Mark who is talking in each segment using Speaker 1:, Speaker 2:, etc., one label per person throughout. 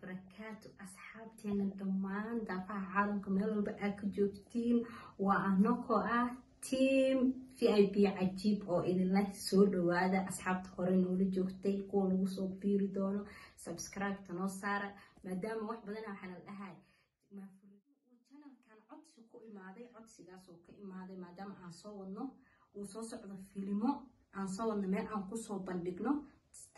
Speaker 1: barakaatu asxaabteena dhammaan daafaha caalamka meel walba aad ka joogtiin waa anakoo ah tiam v i b cajiib oo idinla soo dhawaada asxaabta hore noola joogtay kuwa lagu soo biiri doono subscribe noo saara maadaama wax badana waxaana la dhahay janalkan codsi ku imaaday codsigaas ka imaaday maadaama aan soo wadno uu soo socdo filimo aan soo wadno meel aan kusoo bandhigno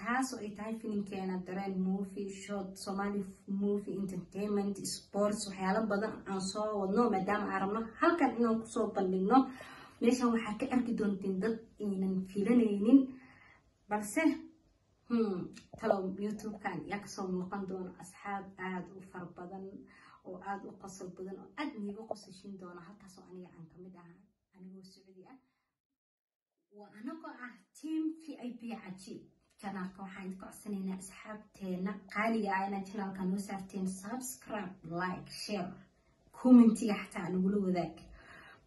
Speaker 1: تاسو اي تاي فيلم كينا درين موفي شوت سومالي موفي انترتينمنت سبورتس وحيالا بدن عن سو ودنو مدام عربنا هلكان انو كسو بلنو ميشا وحا كأركي دونتين دد اينا فيلانينين بلسه هم تلو يوتيوب كان يكسو ملقان دون أصحاب آد وفر بدن وآد وقصل بدن وآد نيبو قصشين دون هلكاسو أنيا عن كمدها آه، أنا هو السعودية وأنا قاعد آه، تيم في أي بي عجيب kanaalka waxaan idkocsaneynaa asxaabteena qaaliga inaad kanaalka noo saarteen subscribe like share commentiga xataa anagula wadaag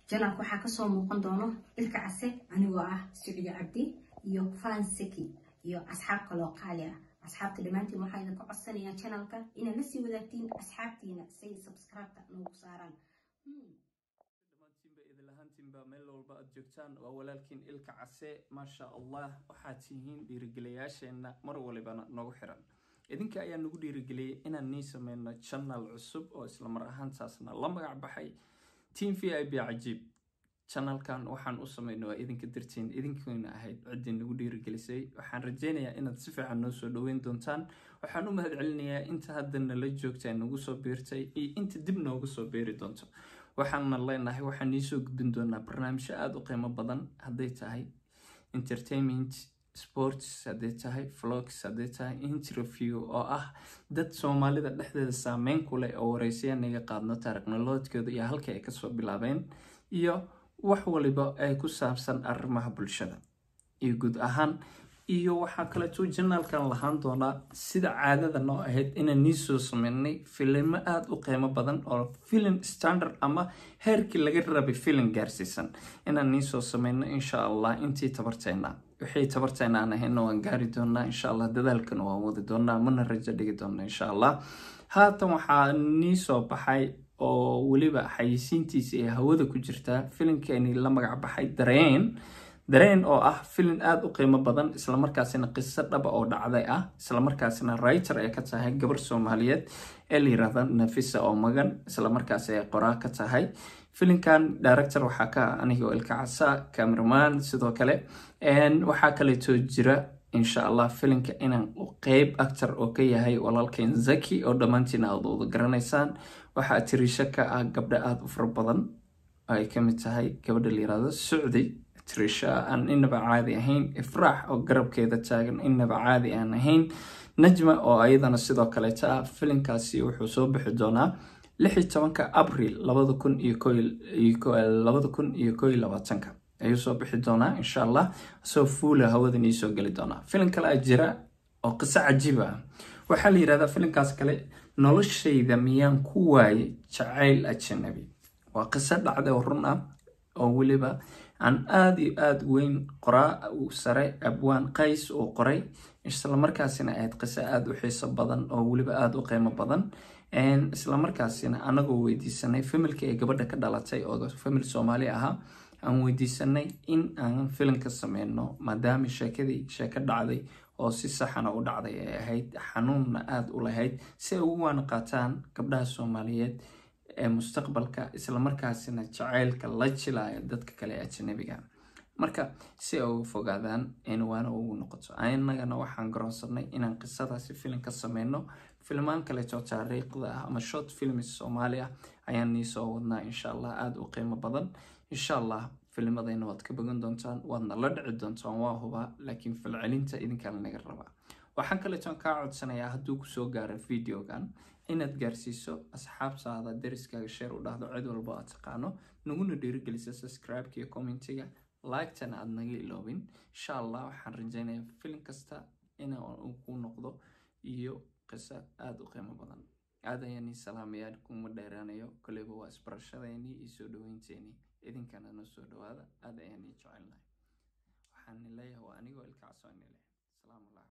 Speaker 1: janaalka waxaa kasoo muuqan doono ilka case anigoo ah suciyo cabdi iyo fanseki iyo asxaab kaloo qaali ah asxaabta dhammaantiin waxaa idinka codsanayaa janaalka inaad la sii wadaagtiin asxaabtiina say subscribe-ta noogu saaraan
Speaker 2: martinba meel walba aad joogtaan waa walaalkiin ilka case maasha allah waxaad tihiin dhiirigeliyaasheenna mar walibana noogu xiran idinka ayaa nagu dhiirigeliyey inaan nii sameyno janaal cusub oo islamar ahaantaasna la magac baxay team v i b cajiib janalkan waxaan u sameynay waa idinka dartiin idinkiina ahayd ciddii nagu dhiirigelisay waxaan rajeynayaa inaad si fiican noo soo dhoweyn doontaan waxaan u mahadcelinayaa inta haddana la joogta nagu soo biirtay iyo inta dib noogu soo biiri doonto waxaanan leenahay waxaan iisoo gudbin doonaa barnaamijyo aada u qiimo badan hadday tahay entertainment sports haday tahay vlogs haday tahay interview oo ah dad soomaalida dhexdeeda saameyn kule oo wareysayaal naga qaadno taariknolojkooda iyo halka ay kasoo bilaabeen iyo wax waliba ay ku saabsan arrimaha bulshada iyo guud ahaan iyo waxaa kaleto janaalkan lahaan doonaa sida caadada noo ahayd inaan niisoo sameynay filimo aada u qiimo badan oo filim standard ama heerkii laga rabay filim gaarsiisan inaan niisoo sameyno insha allah intii tabarteena waxay tabarteena aan ahayna waan gaari doonaa insha allah dadaalkana waan wadi doonaa mana rajo dhigi doona insha allah haatan waxaa nii soo baxay oo weliba xayisiintiisa ee hawada ku jirtaa filimkeeni la magac baxay dareen dareen oo ah filin aad u qiimo badan islamarkaasina qiso dhaba ah oo dhacday ah islamarkaasina riter ay ka tahay gabar soomaaliyeed ee la nafisa oo magan islamarkaasi ay qoraa ka tahay filinkan director waxaa ka ah anigoo ilkacasa cameraman sidoo kale waxaa kaleetoo jira insha allah filinka inaan qeyb actor oo ka yahay walaalkeyn zaki oo dhammaantiin aad uda garanaysaan waxaa tirisho ka ah gabdho aada u fara badan ay kamid tahay gabadha la sucdi trisha aan inaba caadi ahayn ifraax oo garabkeeda taagan inaba caadi aan ahayn najma oo iyadana sidoo kaleeta ah filinkaasi wuxuu soo bixi doonaa lixi tobanka abril labada kun labada kun iyo kooiy labaatanka ayuu soo bixi doonaa insha allah asoo fuula hawadan iisoo geli doonaa filin kale a jira oo qiso cajiib ah waxaa la yidhahdaa filinkaas kale noloshayda miyaan ku waayay jacayl ajanabi waa qiso dhacda oo run ah oo weliba aan aada iyo aada weyn qoraa u sare abwaan qays oo qoray islamarkaasina ahayd qiso aada u xiiso badan oo weliba aada u qiimo badan islamarkaasina anagoo weydiisanay familka ee gabadha ka dhalatay oo famil soomaali ahaa aan weydiisanay in aan filan ka sameyno maadaama sheekadii sheeko dhacday oo si saxana ah u dhacday ay ahayd xanuunna aada u lahayd si ay ugu waana qaataan gabdhaha soomaaliyeed ee mustaqbalka islamarkaasina jaceylka la jilaayo dadka kale ajnabiga marka si ay uga fogaadaan in ciinwaano ugu noqoto anagana waxaan garoonsanay inaan qisadaasi filim ka sameyno filmaan kaleeto taariikhda ah ama short films soomaaliya ah ayaan niisoo wadnaa insha allah aada u qiimo badan insha allah filimadayna waad ka bogan doontaan waadna la dhici doontaan waa hubaa laakiin falcelinta idinkaa lanaga rabaa waxaan kaleetoon kaa codsanayaa hadduu kusoo gaaro videogan inaad gaarsiiso asxaabtaada deriskaaga sheer u dhahdo cid walbo aad taqaano naguna dhiirigeliso subscribe-ka iyo commentiga lightana aada naga iloobin insha allah waxaan rajeynayaa film kasta ina uu noqdo iyo qiso aada u qiimo badan aad ayaan ii kuma dheeraanayo koleyba waa isbarashadeennii iyo soo dhaweynteenii idinkana noo soo dhawaada aad ayaan jecelnahay waxaan waa anigoo ilkacsoonile salaamu